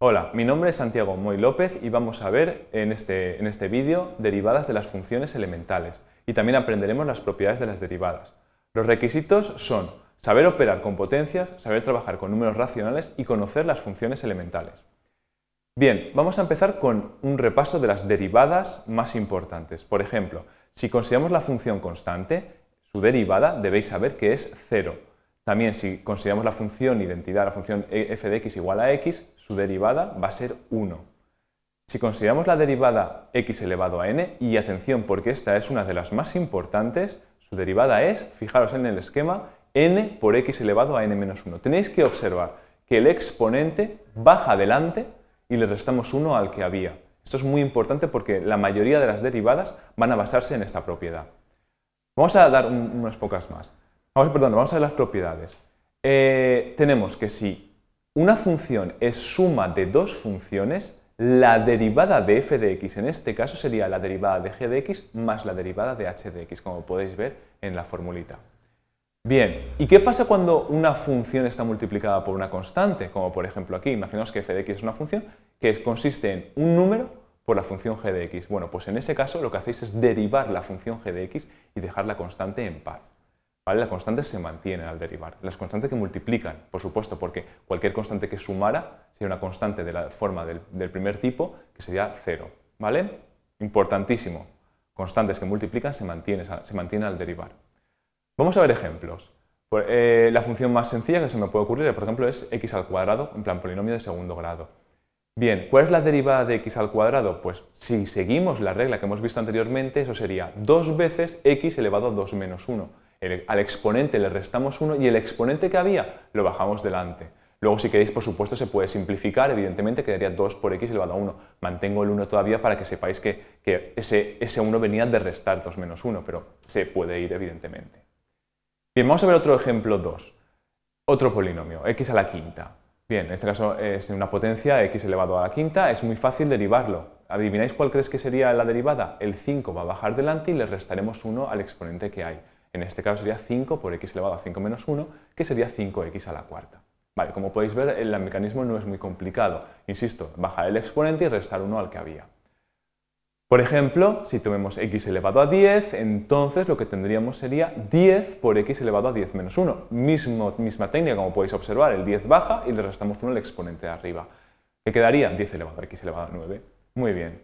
Hola, mi nombre es Santiago Moy López y vamos a ver este, en este, vídeo derivadas de las funciones elementales y también aprenderemos las propiedades de las derivadas. Los requisitos son saber operar con potencias, saber trabajar con números racionales y conocer las funciones elementales. Bien, vamos a empezar con un repaso de las derivadas más importantes. Por ejemplo, si consideramos la función constante, su derivada debéis saber que es cero también si consideramos la función identidad, la función e, f de x igual a x, su derivada va a ser 1. Si consideramos la derivada x elevado a n, y atención porque esta es una de las más importantes, su derivada es, fijaros en el esquema, n por x elevado a n menos 1. Tenéis que observar que el exponente baja adelante y le restamos 1 al que había. Esto es muy importante porque la mayoría de las derivadas van a basarse en esta propiedad. Vamos a dar unas pocas más. Vamos, perdón, vamos a ver las propiedades. Eh, tenemos que si una función es suma de dos funciones, la derivada de f de x en este caso sería la derivada de g de x más la derivada de h de x, como podéis ver en la formulita. Bien, ¿y qué pasa cuando una función está multiplicada por una constante? Como por ejemplo aquí, imaginaos que f de x es una función que consiste en un número por la función g de x. Bueno, pues en ese caso lo que hacéis es derivar la función g de x y dejar la constante en paz. ¿Vale? Las constantes se mantienen al derivar, las constantes que multiplican, por supuesto, porque cualquier constante que sumara sería una constante de la forma del, primer tipo, que sería cero. ¿vale? Importantísimo, constantes que multiplican se mantienen al derivar. Vamos a ver ejemplos. Pues, eh, la función más sencilla que se me puede ocurrir, por ejemplo, es x al cuadrado, en plan polinomio de segundo grado. Bien, ¿cuál es la derivada de x al cuadrado? Pues si seguimos la regla que hemos visto anteriormente, eso sería 2 veces x elevado a 2 menos 1 al exponente le restamos 1 y el exponente que había lo bajamos delante. Luego, si queréis, por supuesto, se puede simplificar, evidentemente quedaría 2 por x elevado a 1. Mantengo el 1 todavía para que sepáis que, ese, ese 1 venía de restar 2 menos 1, pero se puede ir, evidentemente. Bien, vamos a ver otro ejemplo 2. Otro polinomio, x a la quinta. Bien, en este caso es una potencia x elevado a la quinta, es muy fácil derivarlo. ¿Adivináis cuál crees que sería la derivada? El 5 va a bajar delante y le restaremos 1 al exponente que hay. En este caso sería 5 por x elevado a 5 menos 1, que sería 5x a la cuarta. Vale, como podéis ver, el mecanismo no es muy complicado. Insisto, bajar el exponente y restar 1 al que había. Por ejemplo, si tomemos x elevado a 10, entonces lo que tendríamos sería 10 por x elevado a 10 menos 1. Mismo, misma técnica, como podéis observar, el 10 baja y le restamos 1 al exponente de arriba. que quedaría? 10 elevado a x elevado a 9. Muy bien.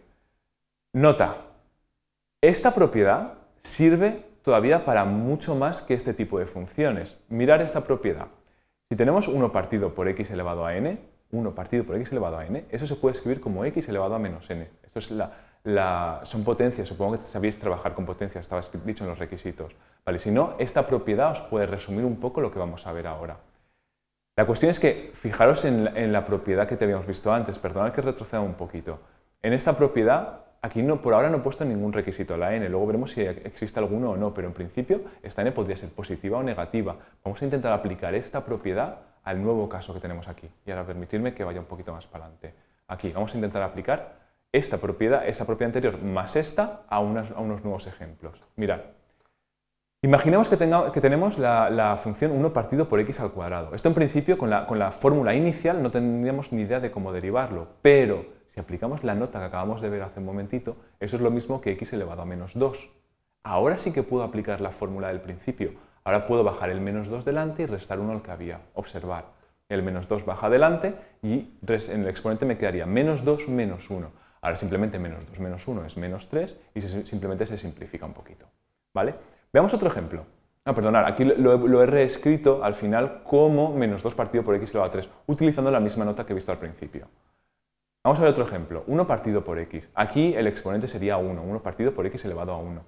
Nota, esta propiedad sirve todavía para mucho más que este tipo de funciones. Mirar esta propiedad. Si tenemos 1 partido por x elevado a n, 1 partido por x elevado a n, eso se puede escribir como x elevado a menos n. Esto es la, son potencias, supongo que sabéis trabajar con potencias, estaba dicho en los requisitos. ¿Vale? Si no, esta propiedad os puede resumir un poco lo que vamos a ver ahora. La cuestión es que fijaros en la, en la propiedad que te habíamos visto antes, perdonad que retroceda un poquito. En esta propiedad Aquí no, por ahora no he puesto ningún requisito a la n, luego veremos si existe alguno o no, pero en principio esta n podría ser positiva o negativa. Vamos a intentar aplicar esta propiedad al nuevo caso que tenemos aquí. Y ahora permitirme que vaya un poquito más para adelante. Aquí vamos a intentar aplicar esta propiedad, esa propiedad anterior más esta a, a unos nuevos ejemplos. Mirad, Imaginemos que, tenemos la, función 1 partido por x al cuadrado. Esto en principio con la, fórmula inicial no tendríamos ni idea de cómo derivarlo, pero si aplicamos la nota que acabamos de ver hace un momentito, eso es lo mismo que x elevado a menos 2. Ahora sí que puedo aplicar la fórmula del principio. Ahora puedo bajar el menos 2 delante y restar 1 al que había. Observar, el menos 2 baja delante y en el exponente me quedaría menos 2 menos 1. Ahora simplemente menos 2 menos 1 es menos 3 y simplemente se simplifica un poquito. ¿Vale? Veamos otro ejemplo. Ah, perdonad, aquí lo, he reescrito al final como menos 2 partido por x elevado a 3, utilizando la misma nota que he visto al principio. Vamos a ver otro ejemplo. 1 partido por x. Aquí el exponente sería 1, 1 partido por x elevado a 1.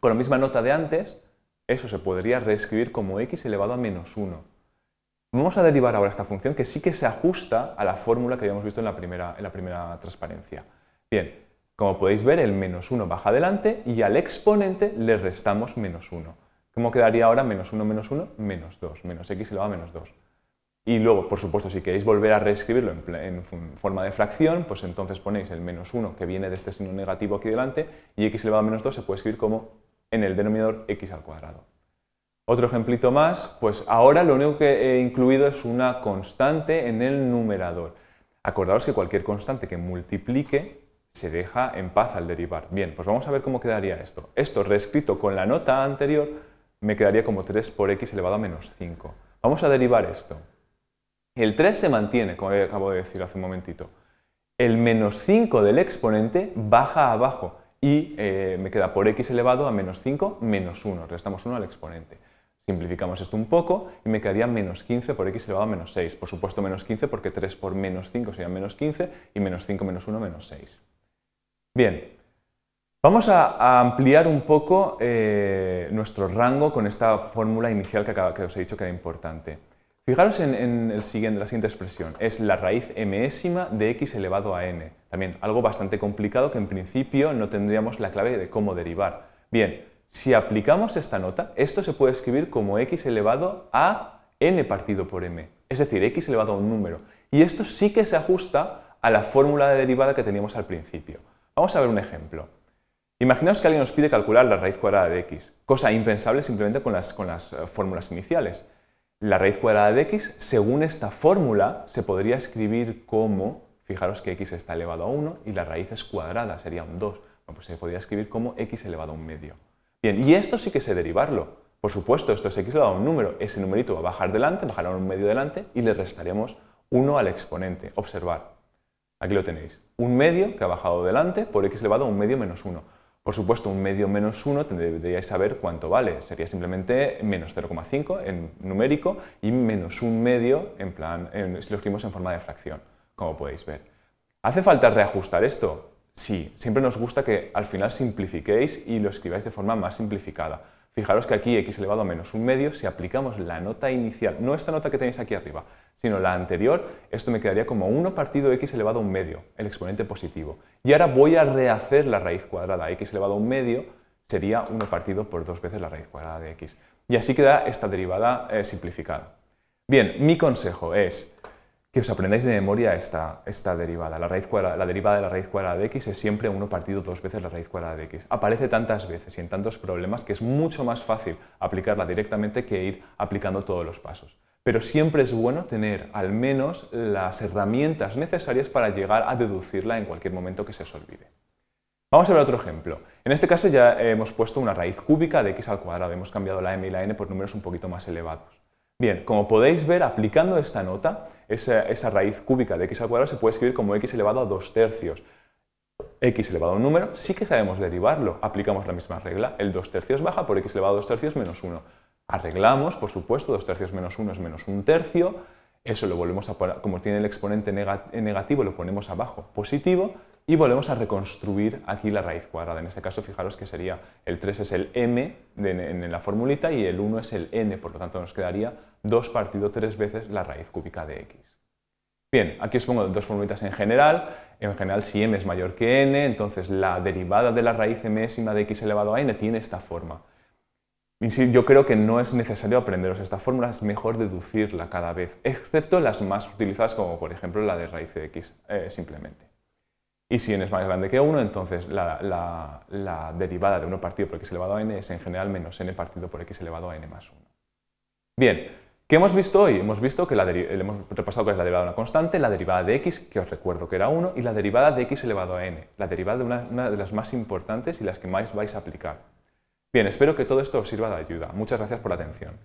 Con la misma nota de antes, eso se podría reescribir como x elevado a menos 1. Vamos a derivar ahora esta función que sí que se ajusta a la fórmula que habíamos visto en la primera, en la primera transparencia. Bien, como podéis ver, el menos 1 baja adelante y al exponente le restamos menos 1. ¿Cómo quedaría ahora menos 1 menos 1? Menos 2, menos x elevado a menos 2. Y luego, por supuesto, si queréis volver a reescribirlo en, forma de fracción, pues entonces ponéis el menos 1 que viene de este signo negativo aquí delante y x elevado a menos 2 se puede escribir como en el denominador x al cuadrado. Otro ejemplito más, pues ahora lo único que he incluido es una constante en el numerador. Acordaos que cualquier constante que multiplique se deja en paz al derivar. Bien, pues vamos a ver cómo quedaría esto. Esto reescrito con la nota anterior me quedaría como 3 por x elevado a menos 5. Vamos a derivar esto. El 3 se mantiene, como acabo de decir hace un momentito. El menos 5 del exponente baja abajo y eh, me queda por x elevado a menos 5 menos 1. Restamos 1 al exponente. Simplificamos esto un poco y me quedaría menos 15 por x elevado a menos 6. Por supuesto menos 15 porque 3 por menos 5 sería menos 15 y menos 5 menos 1 menos 6. Bien, vamos a, ampliar un poco eh, nuestro rango con esta fórmula inicial que, os he dicho que era importante. Fijaros en, el siguiente, la siguiente expresión, es la raíz mésima de x elevado a n. También algo bastante complicado que en principio no tendríamos la clave de cómo derivar. Bien, si aplicamos esta nota, esto se puede escribir como x elevado a n partido por m, es decir, x elevado a un número. Y esto sí que se ajusta a la fórmula de derivada que teníamos al principio. Vamos a ver un ejemplo. Imaginaos que alguien nos pide calcular la raíz cuadrada de x, cosa impensable simplemente con las, eh, fórmulas iniciales. La raíz cuadrada de x, según esta fórmula, se podría escribir como, fijaros que x está elevado a 1 y la raíz es cuadrada, sería un 2. pues se podría escribir como x elevado a un medio. Bien, y esto sí que sé derivarlo. Por supuesto, esto es x elevado a un número. Ese numerito va a bajar delante, bajará un medio delante y le restaremos 1 al exponente. Observar, Aquí lo tenéis. Un medio que ha bajado delante por x elevado a un medio menos 1. Por supuesto, un medio menos 1 deberíais saber cuánto vale. Sería simplemente menos 0,5 en numérico y menos un medio en plan, si lo escribimos en forma de fracción, como podéis ver. ¿Hace falta reajustar esto? Sí, siempre nos gusta que al final simplifiquéis y lo escribáis de forma más simplificada. Fijaros que aquí x elevado a menos un medio, si aplicamos la nota inicial, no esta nota que tenéis aquí arriba, sino la anterior, esto me quedaría como 1 partido x elevado a un medio, el exponente positivo. Y ahora voy a rehacer la raíz cuadrada, x elevado a un medio sería 1 partido por dos veces la raíz cuadrada de x. Y así queda esta derivada eh, simplificada. Bien, mi consejo es que os aprendáis de memoria esta, derivada. La, raíz la derivada de la raíz cuadrada de x es siempre 1 partido dos veces la raíz cuadrada de x. Aparece tantas veces y en tantos problemas que es mucho más fácil aplicarla directamente que ir aplicando todos los pasos pero siempre es bueno tener al menos las herramientas necesarias para llegar a deducirla en cualquier momento que se os olvide. Vamos a ver otro ejemplo. En este caso ya hemos puesto una raíz cúbica de x al cuadrado, hemos cambiado la m y la n por números un poquito más elevados. Bien, como podéis ver, aplicando esta nota, esa, raíz cúbica de x al cuadrado se puede escribir como x elevado a 2 tercios. x elevado a un número, sí que sabemos derivarlo. Aplicamos la misma regla, el 2 tercios baja por x elevado a 2 tercios menos 1. Arreglamos, por supuesto, 2 tercios menos 1 es menos 1 tercio, eso lo volvemos a poner, como tiene el exponente negativo, lo ponemos abajo positivo y volvemos a reconstruir aquí la raíz cuadrada. En este caso, fijaros que sería el 3 es el m en la formulita y el 1 es el n, por lo tanto nos quedaría 2 partido 3 veces la raíz cúbica de x. Bien, aquí os pongo dos formulitas en general. En general, si m es mayor que n, entonces la derivada de la raíz mésima de x elevado a n tiene esta forma yo creo que no es necesario aprenderos esta fórmula, es mejor deducirla cada vez, excepto las más utilizadas como por ejemplo la de raíz de x eh, simplemente. Y si n es más grande que 1, entonces la, derivada de 1 partido por x elevado a n es en general menos n partido por x elevado a n más 1. Bien, ¿qué hemos visto hoy? Hemos visto que la hemos repasado que es la derivada de una constante, la derivada de x, que os recuerdo que era 1, y la derivada de x elevado a n, la derivada de una de las más importantes y las que más vais a aplicar. Bien, espero que todo esto os sirva de ayuda. Muchas gracias por la atención.